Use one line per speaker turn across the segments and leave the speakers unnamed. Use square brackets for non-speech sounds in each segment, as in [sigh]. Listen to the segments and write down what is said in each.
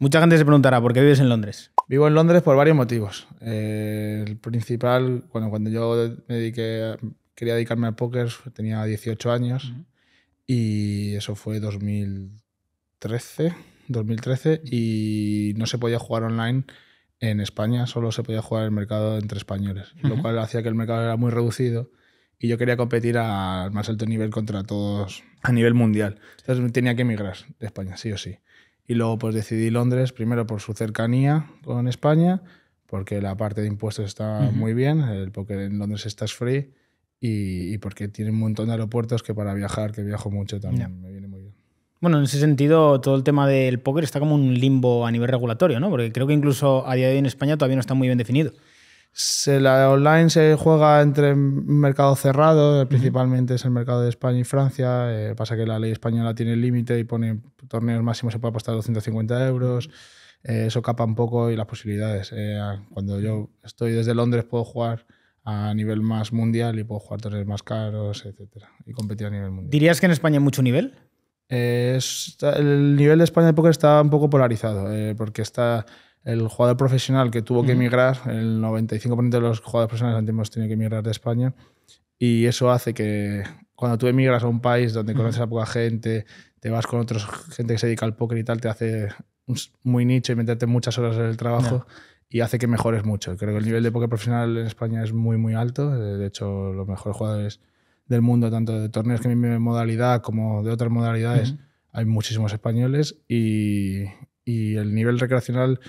Mucha gente se preguntará, ¿por qué vives en Londres? Vivo en Londres por varios motivos.
Eh, el principal, cuando yo quería dedicarme al póker, tenía 18 años y eso fue 2013, 2013 y no se podía jugar online en España, solo se podía jugar el mercado entre españoles, lo cual hacía que el mercado era muy reducido y yo quería competir al más alto nivel contra todos a nivel mundial. Entonces tenía que emigrar de España, sí o sí. Y luego pues decidí Londres, primero por su cercanía con España, porque la parte de impuestos está muy bien, el póker en Londres está free y, porque tiene un montón de aeropuertos que para viajar, que viajo mucho también, me viene muy
bien. Bueno, en ese sentido, todo el tema del póker está como un limbo a nivel regulatorio, ¿no? Porque creo que incluso a día de hoy en España todavía no está muy bien definido. Se, la
online se juega entre mercado cerrado, principalmente es el mercado de España y Francia. Eh, pasa que la ley española tiene límite y pone torneos máximos, se puede apostar 250 euros. Eh, eso capa un poco y las posibilidades. Eh, cuando yo estoy desde Londres puedo jugar a nivel más mundial y puedo jugar torneos más caros, etcétera, y competir a nivel mundial. ¿Dirías que en España hay mucho nivel? Es, el nivel de España de póker está un poco polarizado, porque está el jugador profesional que tuvo que emigrar, el 95% de los jugadores profesionales hemos tenido que emigrar de España, y eso hace que cuando tú emigras a un país donde conoces a poca gente, te vas con otra gente que se dedica al póker y tal, te hace muy nicho y meterte muchas horas en el trabajo. Y hace que mejores mucho. Creo que el nivel de póker profesional en España es muy, muy alto. Eh, de hecho, los mejores jugadores del mundo, tanto de torneos que mi modalidad como de otras modalidades, hay muchísimos españoles. Y, y el nivel recreacional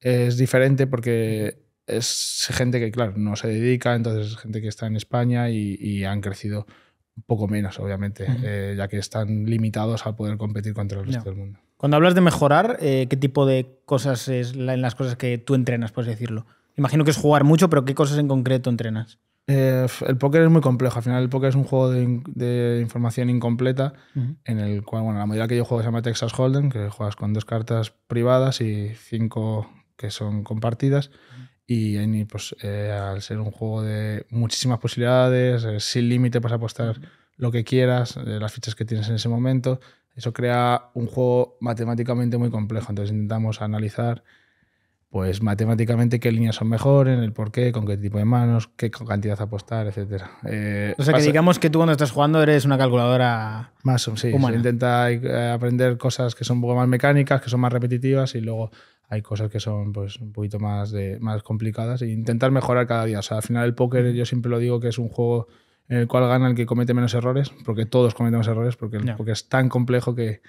es diferente porque es gente que, claro, no se dedica, entonces es gente que está en España y, han crecido un poco menos, obviamente, eh, ya que están limitados a poder competir contra el resto del mundo.
Cuando hablas de mejorar, eh, ¿qué tipo de cosas es en las cosas que tú entrenas, puedes decirlo? Imagino que es jugar mucho, pero ¿qué cosas en concreto entrenas?
Eh, el póker es muy complejo. Al final, el póker es un juego de, información incompleta, en el cual, bueno, la modalidad que yo juego se llama Texas Hold'em, que juegas con dos cartas privadas y cinco que son compartidas. Y pues eh, al ser un juego de muchísimas posibilidades, eh, sin límite para apostar lo que quieras, eh, las fichas que tienes en ese momento, eso crea un juego matemáticamente muy complejo. Entonces intentamos analizar pues matemáticamente qué líneas son mejores, el por qué, con qué tipo de manos, qué cantidad apostar, etc.
o sea, que digamos que tú cuando estás jugando eres una calculadora
más o sí, intenta aprender cosas que son un poco más mecánicas, que son más repetitivas y luego hay cosas que son pues un poquito más, de, más complicadas e intentar mejorar cada día. O sea, al final el póker yo siempre lo digo que es un juego en el cual gana el que comete menos errores, porque todos cometemos errores, porque el es tan complejo que,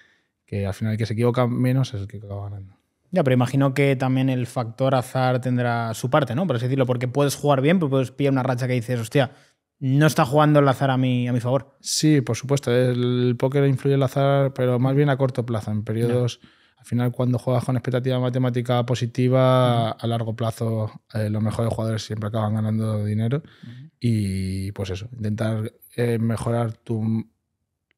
que, al final el que se equivoca menos es el que acaba ganando.
Ya, pero imagino que también el factor azar tendrá su parte, ¿no? Por decirlo, porque puedes jugar bien, pero puedes pillar una racha que dices, hostia, no está jugando el azar a mi, a mi favor. Sí, por supuesto,
el póker influye el azar, pero más bien a corto plazo, en periodos... Al final, cuando juegas con expectativa matemática positiva, a largo plazo eh, los mejores jugadores siempre acaban ganando dinero. Y pues eso, intentar eh, mejorar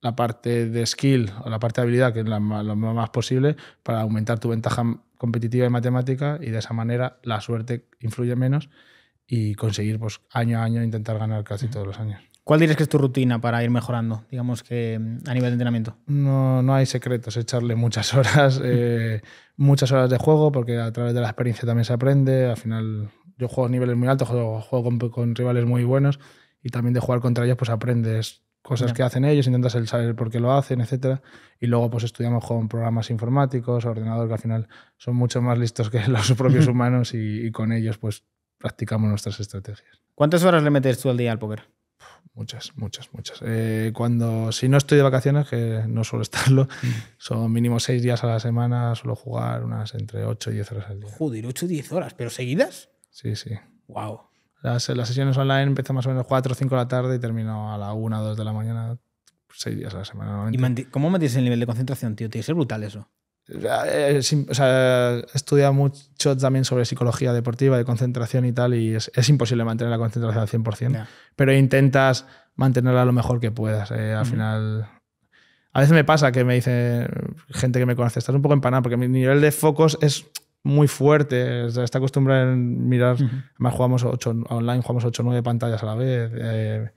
la parte de skill o la parte de habilidad, que es lo más posible, para aumentar tu ventaja competitiva en matemática y de esa manera la suerte influye menos y conseguir pues, año a año intentar ganar casi todos los años. ¿Cuál dirías que es tu rutina para ir mejorando, digamos que mm, a nivel de entrenamiento? No, no hay secretos, echarle muchas [laughs] horas, eh, muchas horas de juego, porque a través de la experiencia también se aprende. Al final, yo juego a niveles muy altos, juego, con, rivales muy buenos y también de jugar contra ellos, pues aprendes cosas que hacen ellos, intentas el saber por qué lo hacen, etcétera. Y luego, pues estudiamos con programas informáticos, ordenadores que al final son mucho más listos que [laughs] los propios [laughs] humanos y, y con ellos, pues practicamos nuestras estrategias. ¿Cuántas horas le metes tú al día al póker? muchas, muchas, muchas. Eh, cuando, si no estoy de vacaciones, que no suelo [laughs] estarlo, mm. son mínimo seis días a la semana, suelo jugar unas entre ocho y 10 horas al
día. Joder, 8 o 10 horas, pero seguidas. Sí, sí. Wow.
Las, sesiones online empiezan más o menos 4 o 5 de la tarde y termino a la una o 2 de la mañana, seis días a la
semana. ¿Y cómo mantienes el nivel de concentración, tío? Tiene que ser brutal eso he eh,
estudiado mucho también sobre psicología deportiva, de concentración y tal, y es, imposible mantener la concentración al 100%, pero intentas mantenerla lo mejor que puedas. Eh, al final, a veces me pasa que me dice gente que me conoce, estás un poco empanado porque mi nivel de focos es muy fuerte, está acostumbrado a mirar, además jugamos 8, online, jugamos 8 o 9 pantallas a la vez. Eh,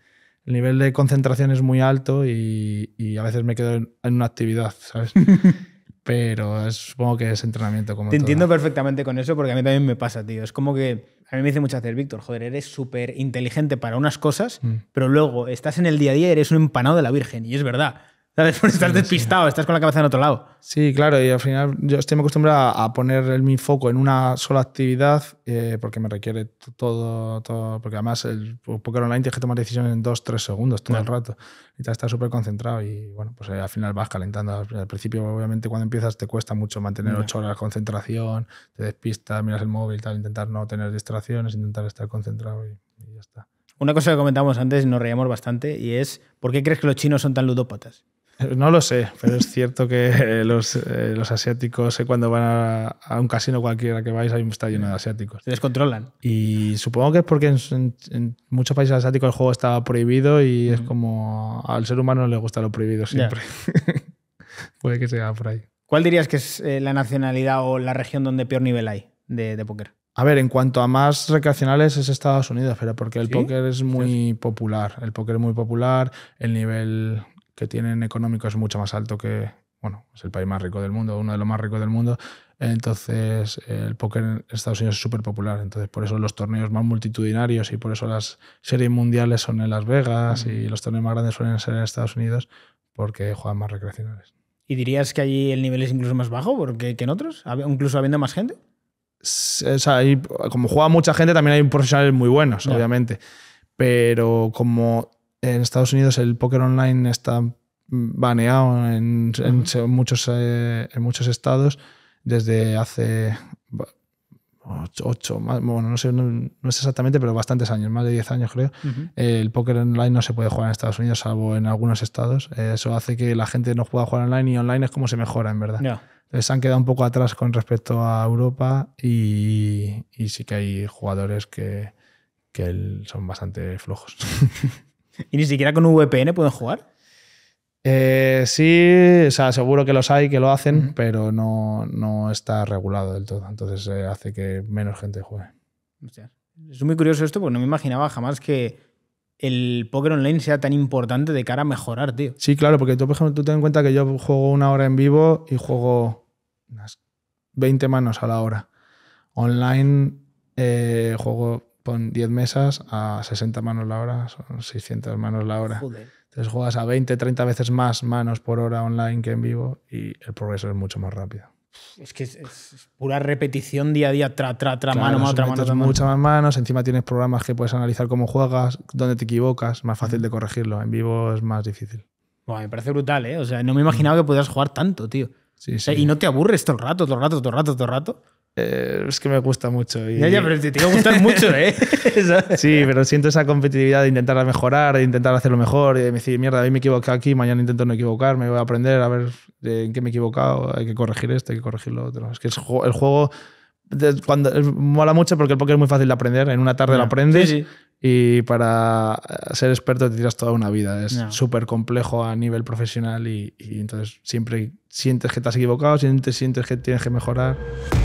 el nivel de concentración es muy alto y, y, a veces me quedo en, una actividad, ¿sabes? [laughs] pero supongo que es entrenamiento como Te entiendo
perfectamente con eso porque a mí también me pasa, tío. Es como que a mí me dice muchas hacer Víctor, joder, eres súper inteligente para unas cosas, mm. pero luego estás en el día a día y eres un empanado de la Virgen. Y es verdad estás despistado, estás con la cabeza en otro lado. Sí, claro, y al final yo estoy acostumbrado a
poner mi foco en una sola actividad eh, porque me requiere todo, todo, porque además el poker online tiene que tomar decisiones en dos, tres segundos todo el rato. Y te estás súper concentrado y bueno, pues eh, al final vas calentando. Al principio, obviamente, cuando empiezas te cuesta mucho mantener ocho horas de concentración, te despistas, miras el móvil, tal, intentar no tener distracciones, intentar estar concentrado y, ya
está. Una cosa que comentamos antes y nos reíamos bastante y es, ¿por qué crees que los chinos son tan ludópatas? No lo sé, pero es cierto que [laughs] eh, los, asiáticos, eh, cuando van
a, un casino cualquiera que vais, hay un estadio de asiáticos. Se controlan Y supongo que es porque en, muchos países asiáticos el juego está prohibido y es como al ser humano le gusta lo prohibido siempre. [laughs] Puede que sea por ahí.
¿Cuál dirías que es eh, la nacionalidad o la región donde peor nivel hay de, póker?
A ver, en cuanto a más recreacionales es Estados Unidos, pero porque el póker es muy popular. El póker es muy popular, el nivel que tienen económico es mucho más alto que, bueno, es el país más rico del mundo, uno de los más ricos del mundo. Entonces, el póker en Estados Unidos es súper popular. Entonces, por eso los torneos más multitudinarios y por eso las series mundiales son en Las Vegas y los torneos más grandes suelen ser en Estados Unidos
porque juegan más recreacionales. ¿Y dirías que allí el nivel es incluso más bajo porque, que en otros? ¿Incluso habiendo más gente?
O sea, como juega mucha gente, también hay profesionales muy buenos, obviamente. Pero como en Estados Unidos el póker online está mm, baneado en, muchos, eh, en muchos estados desde hace ocho, más, bueno, no sé, no, exactamente, pero bastantes años, más de 10 años creo. el póker online no se puede jugar en Estados Unidos, salvo en algunos estados. eso hace que la gente no pueda jugar online y online es como se mejora, en verdad. Entonces han quedado un poco atrás con respecto a Europa y, y sí que hay jugadores que, que
son bastante flojos. [laughs] [laughs] ¿Y ni siquiera con un VPN pueden jugar?
Eh, sí, o sea, seguro que los hay, que lo hacen, pero no, está regulado del todo. Entonces eh, hace que menos gente juegue.
Es muy curioso esto, porque no me imaginaba jamás que el póker online sea tan importante de cara a mejorar, tío.
Sí, claro, porque tú, por ejemplo, tú ten en cuenta que yo juego una hora en vivo y juego unas 20 manos a la hora. Online eh, juego pon 10 mesas a 60 manos la hora, son 600 manos la hora. Entonces juegas a 20, 30 veces más manos por hora online que en vivo y el progreso es mucho más rápido.
Es que es, pura repetición día a día, tra, tra, tra, mano, mano, mano, Tienes Muchas más
manos, encima tienes programas que puedes analizar cómo juegas, dónde te equivocas, más fácil de corregirlo. En vivo es más difícil.
Bueno, me parece brutal, ¿eh? O sea, no me imaginaba que pudieras jugar tanto, tío. Sí, sí. y no te aburres todo el rato, todo el rato, todo el rato, todo el rato. Eh, es que me gusta mucho. Y... Ya, ya, pero te tiene que gustar mucho, ¿eh? [laughs] sí, pero
siento esa competitividad de intentar mejorar, de intentar hacerlo mejor, y de decir, mierda, hoy me equivoqué aquí, mañana intento no equivocarme, voy a aprender a ver en qué me he equivocado, hay que corregir esto, hay que corregir lo otro. Es que es el juego cuando mola mucho porque el póker es muy fácil de aprender. En una tarde lo aprendes y para eh, ser experto te tiras toda una vida. Es súper complejo a nivel profesional y, y, entonces siempre sientes que te has equivocado, sientes que tienes que mejorar.